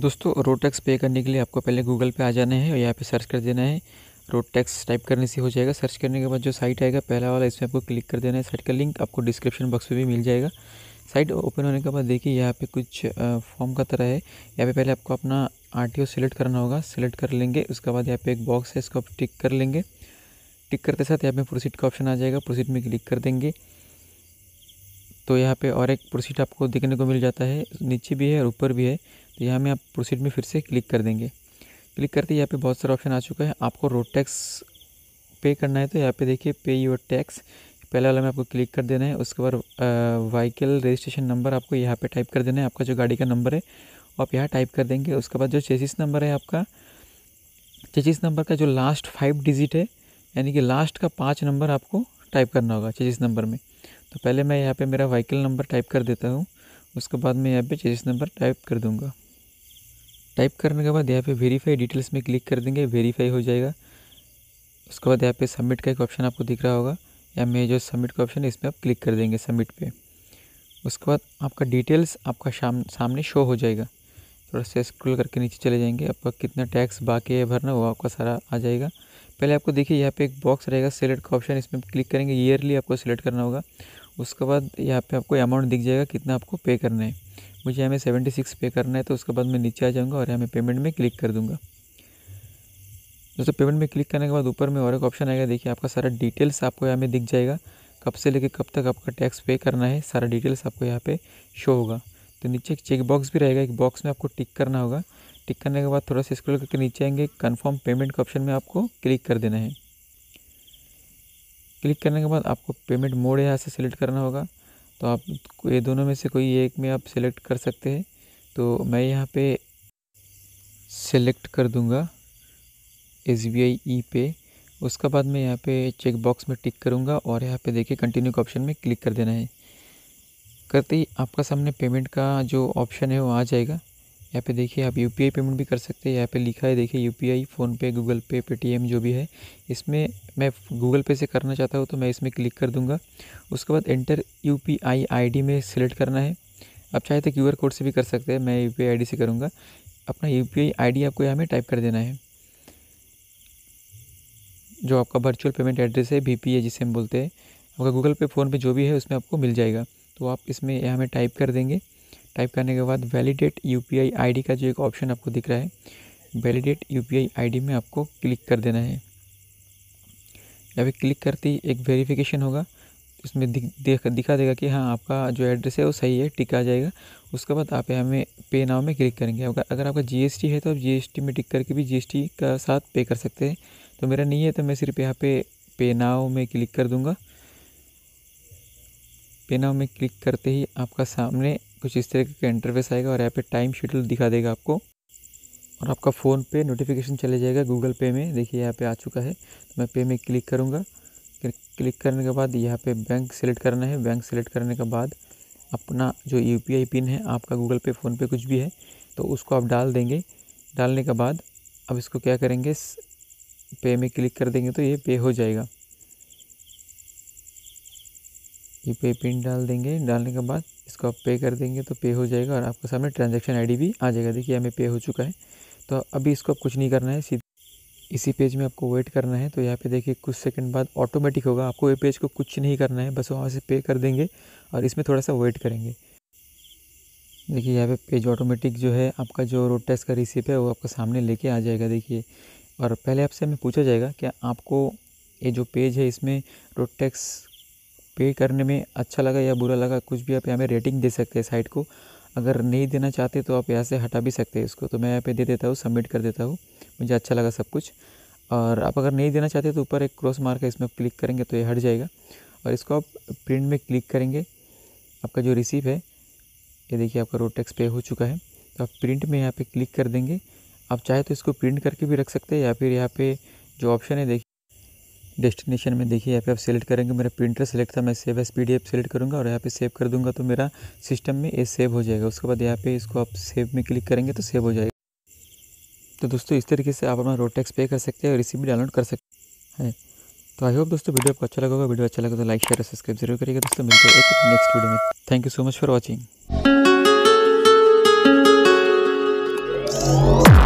दोस्तों road tax पे करने के लिए आपको पहले गूगल पे आ जाना है और यहाँ पे सर्च कर देना है रोड टैक्स टाइप करने से हो जाएगा सर्च करने के बाद जो साइट आएगा पहला वाला इसमें आपको क्लिक कर देना है साइट का लिंक आपको डिस्क्रिप्शन बॉक्स में भी मिल जाएगा साइट ओपन होने के बाद देखिए यहाँ पे कुछ फॉर्म का तरह है यहाँ पे पहले आपको अपना आर टी सेलेक्ट करना होगा सेलेक्ट कर लेंगे उसके बाद यहाँ पे एक बॉक्स है इसको आप टिक कर लेंगे टिक करते साथ यहाँ पे प्रोसीड का ऑप्शन आ जाएगा प्रोसीड में क्लिक कर देंगे तो यहाँ पे और एक प्रोसीड आपको देखने को मिल जाता है नीचे भी है और ऊपर भी है तो यहाँ में आप प्रोसीड में फिर से क्लिक कर देंगे क्लिक करते यहाँ पे बहुत सारा ऑप्शन आ चुका है आपको रोड टैक्स पे करना है तो यहाँ पे देखिए पे योर टैक्स पहले वाला में आपको क्लिक कर देना है उसके बाद व्हीकल रजिस्ट्रेशन नंबर आपको यहाँ पे टाइप कर देना है आपका जो गाड़ी का नंबर है आप यहाँ टाइप कर देंगे उसके बाद जो चेसिस नंबर है आपका चेचिस नंबर का जो लास्ट फाइव डिजिट है यानी कि लास्ट का पाँच नंबर आपको टाइप करना होगा चेचिस नंबर में तो पहले मैं यहाँ पर मेरा व्हीकल नंबर टाइप कर देता हूँ उसके बाद मैं यहाँ पर चेचिस नंबर टाइप कर दूँगा टाइप करने के बाद यहाँ पे वेरीफाई डिटेल्स में क्लिक कर देंगे वेरीफाई हो जाएगा उसके बाद यहाँ पे सबमिट का एक ऑप्शन आपको दिख रहा होगा या मे जो सबमिट का ऑप्शन है इसमें आप क्लिक कर देंगे सबमिट पे उसके बाद आपका डिटेल्स आपका शाम सामने शो हो जाएगा थोड़ा सा स्क्रॉल करके नीचे चले जाएंगे आपका कितना टैक्स बाकी है भरना वो आपका सारा आ जाएगा पहले आपको देखिए यहाँ पे एक बॉक्स रहेगा सेलेक्ट का ऑप्शन इसमें क्लिक करेंगे ईयरली आपको सेलेक्ट करना होगा उसके बाद यहाँ पे आपको अमाउंट दिख जाएगा कितना आपको पे करना है मुझे हमें सेवेंटी सिक्स पे करना है तो उसके बाद मैं नीचे आ जाऊँगा और हमें पेमेंट में क्लिक कर दूँगा दोस्तों पेमेंट में क्लिक करने के बाद ऊपर में और एक ऑप्शन आएगा देखिए आपका सारा डिटेल्स आपको यहाँ में दिख जाएगा कब से लेके कब तक आपका टैक्स पे करना है सारा डिटेल्स आपको यहाँ पर शो होगा तो नीचे एक चेक बॉक्स भी रहेगा एक बॉक्स में आपको टिक करना होगा टिक करने के बाद थोड़ा सा स्क्रोल करके नीचे आएंगे कन्फर्म पेमेंट के ऑप्शन में आपको क्लिक कर देना है क्लिक करने के बाद आपको पेमेंट मोड यहाँ से सेलेक्ट करना होगा तो आप ये दोनों में से कोई एक में आप सेलेक्ट कर सकते हैं तो मैं यहाँ पे सेलेक्ट कर दूँगा S B I E e पे उसके बाद मैं यहाँ पे चेक बॉक्स में टिक करूँगा और यहाँ पे देखिए कंटिन्यू के ऑप्शन में क्लिक कर देना है करते ही आपका सामने पेमेंट का जो ऑप्शन है वो आ जाएगा यहाँ पे देखिए आप यू पेमेंट भी कर सकते हैं यहाँ पे लिखा है देखिए U P I PhonePe Google Pay Paytm जो भी है इसमें मैं गूगल पे से करना चाहता हूँ तो मैं इसमें क्लिक कर दूँगा उसके बाद एंटर यू पी आई में सेलेक्ट करना है आप चाहे तो क्यू कोड से भी कर सकते हैं मैं यू पी आई से करूँगा अपना यू पी आई आपको यहाँ में टाइप कर देना है जो आपका वर्चुअल पेमेंट एड्रेस है वी है जिसे हम बोलते हैं आपका गूगल पे फ़ोनपे जो भी है उसमें आपको मिल जाएगा तो आप इसमें यहाँ में टाइप कर देंगे टाइप करने के बाद वैलिडेट यू पी का जो एक ऑप्शन आपको दिख रहा है वैलिडेट यू पी में आपको क्लिक कर देना है अभी क्लिक करते ही एक वेरिफिकेशन होगा इसमें दिख, दिख दिखा देगा कि हाँ आपका जो एड्रेस है वो सही है टिक आ जाएगा उसके बाद आप यहाँ में पे नाव में क्लिक करेंगे अगर अगर आपका जीएसटी है तो आप जीएसटी में टिक करके भी जीएसटी का साथ पे कर सकते हैं तो मेरा नहीं है तो मैं सिर्फ यहाँ पे पे नाव में क्लिक कर दूँगा पे नाव में क्लिक करते ही आपका सामने कुछ इस तरह का इंटरफेस आएगा और यहाँ पे टाइम शेड्यूल दिखा देगा आपको और आपका फ़ोन पे नोटिफिकेशन चले जाएगा गूगल पे में देखिए यहाँ पे आ चुका है तो मैं पे में क्लिक करूँगा क्लिक करने के बाद यहाँ पे बैंक सेलेक्ट करना है बैंक सेलेक्ट करने के बाद अपना जो यू पिन है आपका गूगल पे फ़ोनपे कुछ भी है तो उसको आप डाल देंगे डालने के बाद अब इसको क्या करेंगे पे में क्लिक कर देंगे तो ये पे हो जाएगा यू पे पिन डाल देंगे डालने के बाद इसको आप पे कर देंगे तो पे हो जाएगा और आपके सामने ट्रांजेक्शन आई भी आ जाएगा देखिए हमें पे हो चुका है तो अभी इसको आप कुछ नहीं करना है सीधे इसी पेज में आपको वेट करना है तो यहाँ पे देखिए कुछ सेकंड बाद ऑटोमेटिक होगा आपको ये पेज को कुछ नहीं करना है बस वहाँ से पे कर देंगे और इसमें थोड़ा सा वेट करेंगे देखिए यहाँ पे पेज ऑटोमेटिक जो है आपका जो रोड टेस्ट का रिसिप है वो आपका सामने लेके आ जाएगा देखिए और पहले आपसे हमें पूछा जाएगा कि आपको ये जो पेज है इसमें रोड टैक्स पे करने में अच्छा लगा या बुरा लगा कुछ भी आप यहाँ पे रेटिंग दे सकते हैं साइट को अगर नहीं देना चाहते तो आप यहाँ से हटा भी सकते हैं इसको तो मैं यहाँ पे दे देता हूँ सबमिट कर देता हूँ मुझे अच्छा लगा सब कुछ और आप अगर नहीं देना चाहते तो ऊपर एक क्रॉस मार्क है इसमें क्लिक करेंगे तो ये हट जाएगा और इसको आप प्रिंट में क्लिक करेंगे आपका जो रिसीव है ये देखिए आपका रोड टैक्स पे हो चुका है तो आप प्रिंट में यहाँ पर क्लिक कर देंगे आप चाहे तो इसको प्रिंट करके भी रख सकते हैं या फिर यहाँ पर जो ऑप्शन है देखिए डेस्टिनेशन में देखिए यहाँ पे आप सेलेक्ट करेंगे मेरा प्रिंटर सेलेक्ट था मैं सेव एस पी सेलेक्ट करूँगा और यहाँ पे सेव कर दूँगा तो मेरा सिस्टम में ये सेव हो जाएगा उसके बाद यहाँ पे इसको आप सेव में क्लिक करेंगे तो सेव हो जाएगा तो दोस्तों इस तरीके से आप अपना रोड टैक्स पे कर सकते हैं और इसी भी डाउनलोड कर सकते हैं तो आई होप दोस्तों वीडियो आपको अच्छा लगा होगा वीडियो अच्छा लगा तो लाइक शेयर सब्सक्राइब जरूर करिएगा दोस्तों मिलते हैं एक नेक्स्ट वीडियो में thank you so much for watching